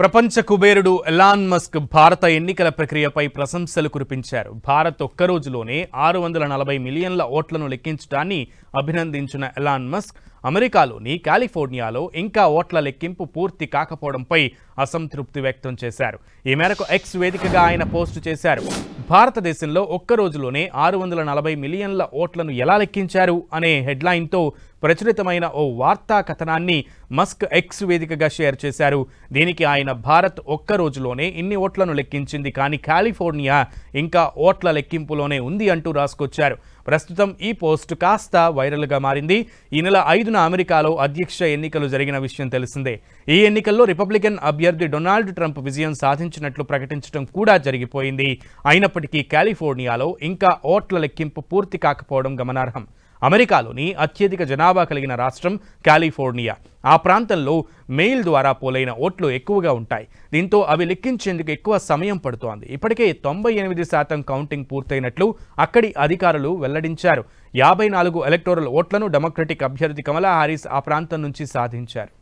ప్రపంచ కుబేరుడు Elon Musk భారత ఎన్నికల ప్రక్రియపై ప్రశంసలు కురిపించారు భారత్ ఒక్కరోజులోనే ఆరు వందల నలభై మిలియన్ల ఓట్లను లెక్కించడాన్ని అభినందించిన ఎలాన్ మస్క్ అమెరికాలోని కాలిఫోర్నియాలో ఇంకా ఓట్ల లెక్కింపు పూర్తి కాకపోవడంపై అసంతృప్తి వ్యక్తం చేశారు ఈ మేరకు ఎక్స్ వేదికగా ఆయన పోస్టు చేశారు భారతదేశంలో ఒక్కరోజులోనే ఆరు వందల నలభై మిలియన్ల ఓట్లను ఎలా లెక్కించారు అనే హెడ్లైన్తో ప్రచురితమైన ఓ వార్తా కథనాన్ని మస్క్ ఎక్స్ వేదికగా షేర్ చేశారు దీనికి ఆయన భారత్ ఒక్క రోజులోనే ఇన్ని ఓట్లను లెక్కించింది కానీ కాలిఫోర్నియా ఇంకా ఓట్ల లెక్కింపులోనే ఉంది అంటూ రాసుకొచ్చారు ప్రస్తుతం ఈ పోస్ట్ కాస్త వైరల్గా మారింది ఈ నెల ఐదున అమెరికాలో అధ్యక్ష ఎన్నికలు జరిగిన విషయం తెలిసిందే ఈ ఎన్నికల్లో రిపబ్లికన్ అభ్యర్థి డొనాల్డ్ ట్రంప్ విజయం సాధించినట్లు ప్రకటించడం కూడా జరిగిపోయింది అయినప్పటికీ కాలిఫోర్నియాలో ఇంకా ఓట్ల లెక్కింపు పూర్తి కాకపోవడం గమనార్హం అమెరికాలోని అత్యధిక జనాభా కలిగిన రాష్ట్రం కాలిఫోర్నియా ఆ ప్రాంతంలో మెయిల్ ద్వారా పోలైన ఓట్లు ఎక్కువగా ఉంటాయి దీంతో అవి లెక్కించేందుకు ఎక్కువ సమయం పడుతోంది ఇప్పటికే తొంభై ఎనిమిది శాతం కౌంటింగ్ పూర్తయినట్లు అక్కడి అధికారులు వెల్లడించారు యాభై నాలుగు ఎలక్టోరల్ ఓట్లను డెమోక్రటిక్ అభ్యర్థి కమలా హారీస్ ఆ ప్రాంతం నుంచి సాధించారు